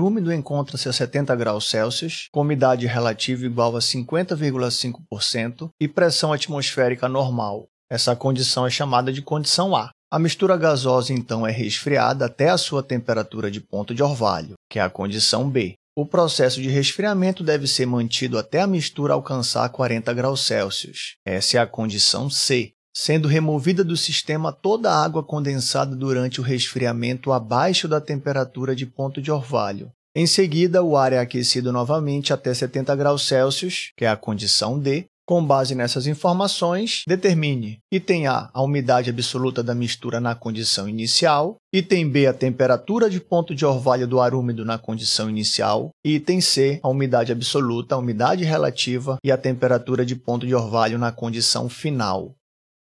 úmido encontra-se a 70 graus Celsius, com umidade relativa igual a 50,5% e pressão atmosférica normal. Essa condição é chamada de condição A. A mistura gasosa então é resfriada até a sua temperatura de ponto de orvalho, que é a condição B. O processo de resfriamento deve ser mantido até a mistura alcançar 40 graus Celsius. Essa é a condição C sendo removida do sistema toda a água condensada durante o resfriamento abaixo da temperatura de ponto de orvalho. Em seguida, o ar é aquecido novamente até 70 graus Celsius, que é a condição D. Com base nessas informações, determine item A a umidade absoluta da mistura na condição inicial, item B a temperatura de ponto de orvalho do ar úmido na condição inicial, e item C a umidade absoluta, a umidade relativa e a temperatura de ponto de orvalho na condição final.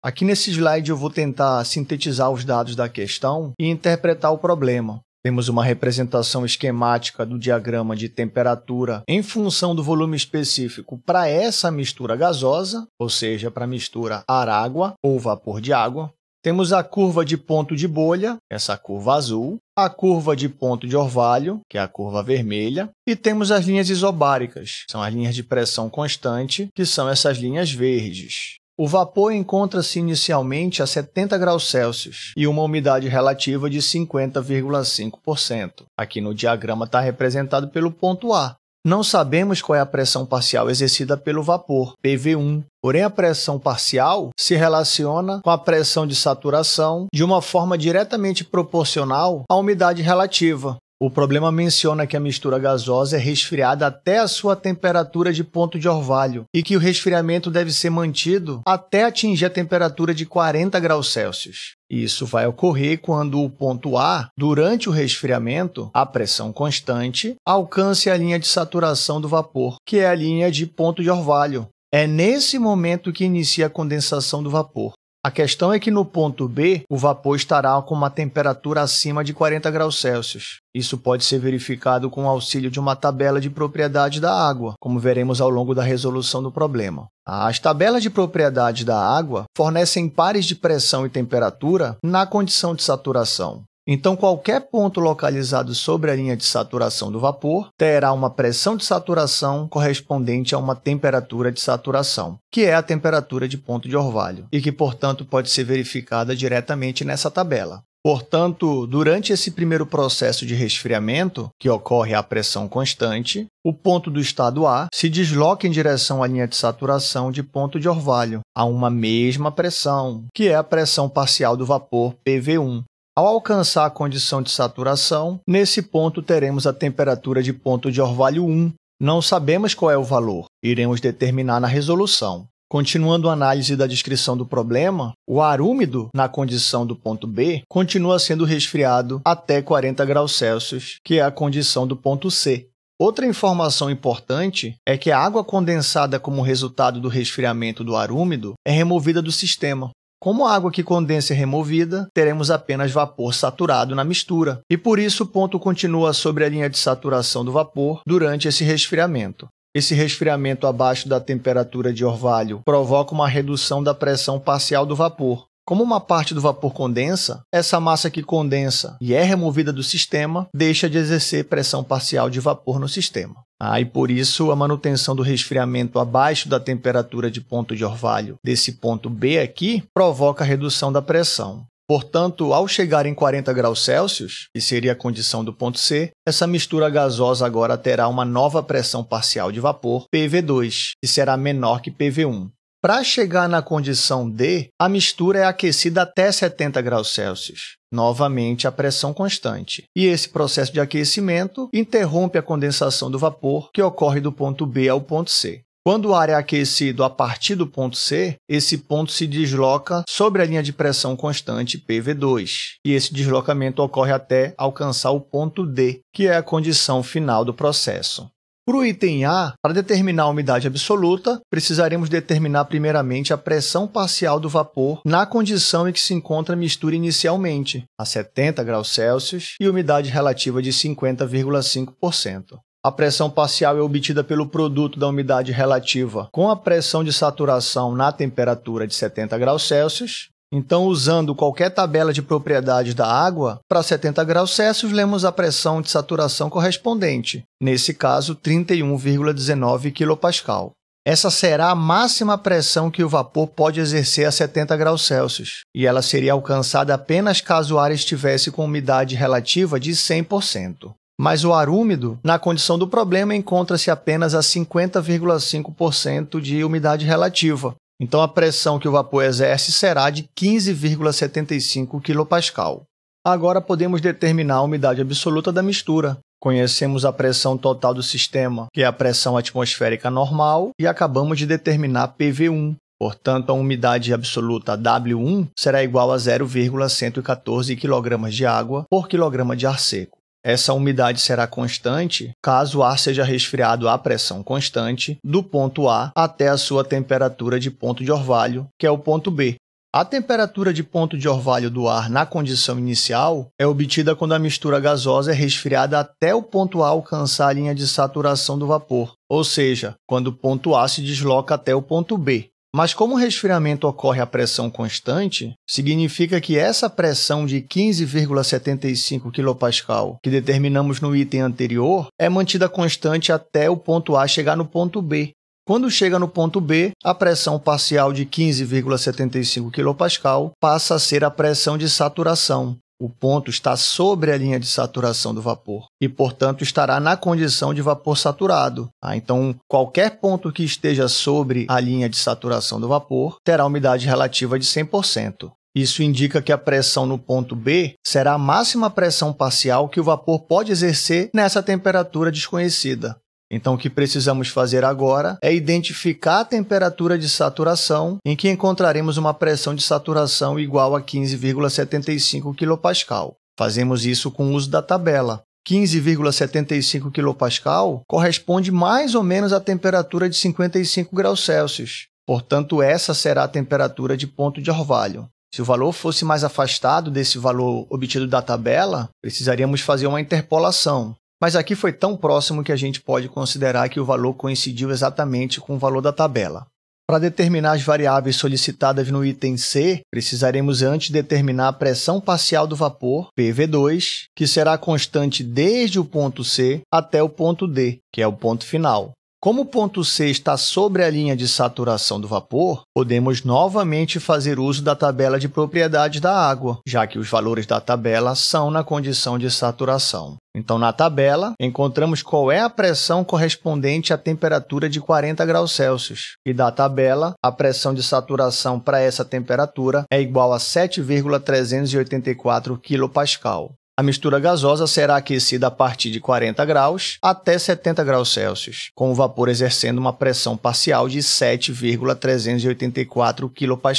Aqui nesse slide eu vou tentar sintetizar os dados da questão e interpretar o problema. Temos uma representação esquemática do diagrama de temperatura em função do volume específico para essa mistura gasosa, ou seja, para a mistura ar-água ou vapor de água. Temos a curva de ponto de bolha, essa curva azul, a curva de ponto de orvalho, que é a curva vermelha, e temos as linhas isobáricas, são as linhas de pressão constante, que são essas linhas verdes. O vapor encontra-se inicialmente a 70 graus Celsius e uma umidade relativa de 50,5%. Aqui no diagrama está representado pelo ponto A. Não sabemos qual é a pressão parcial exercida pelo vapor, PV1. Porém, a pressão parcial se relaciona com a pressão de saturação de uma forma diretamente proporcional à umidade relativa, o problema menciona que a mistura gasosa é resfriada até a sua temperatura de ponto de orvalho e que o resfriamento deve ser mantido até atingir a temperatura de 40 graus Celsius. Isso vai ocorrer quando o ponto A, durante o resfriamento, a pressão constante, alcance a linha de saturação do vapor, que é a linha de ponto de orvalho. É nesse momento que inicia a condensação do vapor. A questão é que no ponto B, o vapor estará com uma temperatura acima de 40 graus Celsius. Isso pode ser verificado com o auxílio de uma tabela de propriedades da água, como veremos ao longo da resolução do problema. As tabelas de propriedades da água fornecem pares de pressão e temperatura na condição de saturação. Então, qualquer ponto localizado sobre a linha de saturação do vapor terá uma pressão de saturação correspondente a uma temperatura de saturação, que é a temperatura de ponto de orvalho, e que, portanto, pode ser verificada diretamente nessa tabela. Portanto, durante esse primeiro processo de resfriamento, que ocorre à pressão constante, o ponto do estado A se desloca em direção à linha de saturação de ponto de orvalho, a uma mesma pressão, que é a pressão parcial do vapor PV1, ao alcançar a condição de saturação, nesse ponto teremos a temperatura de ponto de orvalho 1. Não sabemos qual é o valor, iremos determinar na resolução. Continuando a análise da descrição do problema, o ar úmido, na condição do ponto B, continua sendo resfriado até 40 graus Celsius, que é a condição do ponto C. Outra informação importante é que a água condensada como resultado do resfriamento do ar úmido é removida do sistema, como a água que condensa é removida, teremos apenas vapor saturado na mistura, e por isso o ponto continua sobre a linha de saturação do vapor durante esse resfriamento. Esse resfriamento abaixo da temperatura de orvalho provoca uma redução da pressão parcial do vapor. Como uma parte do vapor condensa, essa massa que condensa e é removida do sistema deixa de exercer pressão parcial de vapor no sistema. Ah, e por isso a manutenção do resfriamento abaixo da temperatura de ponto de orvalho desse ponto B aqui provoca redução da pressão. Portanto, ao chegar em 40 graus Celsius, que seria a condição do ponto C, essa mistura gasosa agora terá uma nova pressão parcial de vapor, PV2, que será menor que PV1. Para chegar na condição D, a mistura é aquecida até 70 graus Celsius, novamente a pressão constante. E esse processo de aquecimento interrompe a condensação do vapor, que ocorre do ponto B ao ponto C. Quando o ar é aquecido a partir do ponto C, esse ponto se desloca sobre a linha de pressão constante PV2, e esse deslocamento ocorre até alcançar o ponto D, que é a condição final do processo. Para o item A, para determinar a umidade absoluta, precisaremos determinar primeiramente a pressão parcial do vapor na condição em que se encontra a mistura inicialmente, a 70 graus Celsius e umidade relativa de 50,5%. A pressão parcial é obtida pelo produto da umidade relativa com a pressão de saturação na temperatura de 70 graus Celsius então, usando qualquer tabela de propriedades da água, para 70 graus Celsius, lemos a pressão de saturação correspondente, nesse caso 31,19 kPa. Essa será a máxima pressão que o vapor pode exercer a 70 graus Celsius, e ela seria alcançada apenas caso o ar estivesse com umidade relativa de 100%. Mas o ar úmido, na condição do problema, encontra-se apenas a 50,5% de umidade relativa, então a pressão que o vapor exerce será de 15,75 kPa. Agora podemos determinar a umidade absoluta da mistura. Conhecemos a pressão total do sistema, que é a pressão atmosférica normal, e acabamos de determinar PV1. Portanto, a umidade absoluta W1 será igual a 0,114 kg de água por kg de ar seco. Essa umidade será constante caso o ar seja resfriado à pressão constante, do ponto A até a sua temperatura de ponto de orvalho, que é o ponto B. A temperatura de ponto de orvalho do ar na condição inicial é obtida quando a mistura gasosa é resfriada até o ponto A alcançar a linha de saturação do vapor, ou seja, quando o ponto A se desloca até o ponto B. Mas como o resfriamento ocorre a pressão constante, significa que essa pressão de 15,75 kPa que determinamos no item anterior é mantida constante até o ponto A chegar no ponto B. Quando chega no ponto B, a pressão parcial de 15,75 kPa passa a ser a pressão de saturação, o ponto está sobre a linha de saturação do vapor e, portanto, estará na condição de vapor saturado. Ah, então, qualquer ponto que esteja sobre a linha de saturação do vapor terá umidade relativa de 100%. Isso indica que a pressão no ponto B será a máxima pressão parcial que o vapor pode exercer nessa temperatura desconhecida. Então, o que precisamos fazer agora é identificar a temperatura de saturação em que encontraremos uma pressão de saturação igual a 15,75 kPa. Fazemos isso com o uso da tabela. 15,75 kPa corresponde mais ou menos à temperatura de 55 graus Celsius. Portanto, essa será a temperatura de ponto de orvalho. Se o valor fosse mais afastado desse valor obtido da tabela, precisaríamos fazer uma interpolação. Mas aqui foi tão próximo que a gente pode considerar que o valor coincidiu exatamente com o valor da tabela. Para determinar as variáveis solicitadas no item C, precisaremos antes determinar a pressão parcial do vapor, PV2, que será constante desde o ponto C até o ponto D, que é o ponto final. Como o ponto C está sobre a linha de saturação do vapor, podemos novamente fazer uso da tabela de propriedades da água, já que os valores da tabela são na condição de saturação. Então, na tabela, encontramos qual é a pressão correspondente à temperatura de 40 graus Celsius. E da tabela, a pressão de saturação para essa temperatura é igual a 7,384 kPa. A mistura gasosa será aquecida a partir de 40 graus até 70 graus Celsius, com o vapor exercendo uma pressão parcial de 7,384 kPa.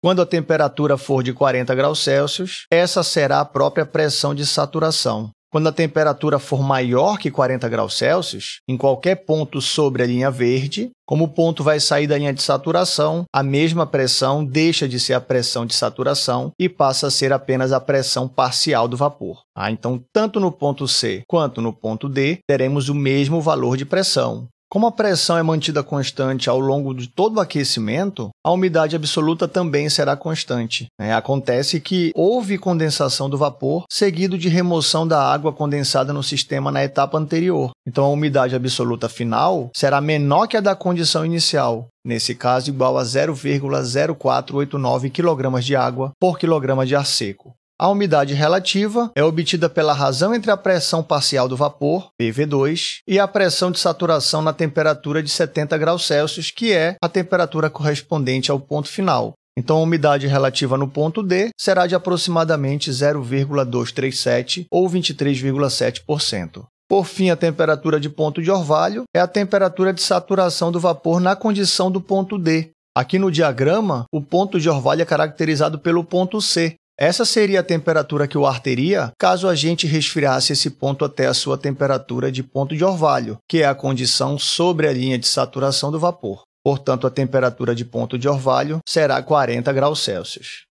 Quando a temperatura for de 40 graus Celsius, essa será a própria pressão de saturação, quando a temperatura for maior que 40 graus Celsius, em qualquer ponto sobre a linha verde, como o ponto vai sair da linha de saturação, a mesma pressão deixa de ser a pressão de saturação e passa a ser apenas a pressão parcial do vapor. Ah, então, tanto no ponto C quanto no ponto D, teremos o mesmo valor de pressão. Como a pressão é mantida constante ao longo de todo o aquecimento, a umidade absoluta também será constante. É, acontece que houve condensação do vapor, seguido de remoção da água condensada no sistema na etapa anterior. Então, a umidade absoluta final será menor que a da condição inicial, nesse caso igual a 0,0489 kg de água por quilograma de ar seco. A umidade relativa é obtida pela razão entre a pressão parcial do vapor, PV2, e a pressão de saturação na temperatura de 70 graus Celsius, que é a temperatura correspondente ao ponto final. Então, a umidade relativa no ponto D será de aproximadamente 0,237 ou 23,7%. Por fim, a temperatura de ponto de orvalho é a temperatura de saturação do vapor na condição do ponto D. Aqui no diagrama, o ponto de orvalho é caracterizado pelo ponto C, essa seria a temperatura que o ar teria caso a gente resfriasse esse ponto até a sua temperatura de ponto de orvalho, que é a condição sobre a linha de saturação do vapor. Portanto, a temperatura de ponto de orvalho será 40 graus Celsius.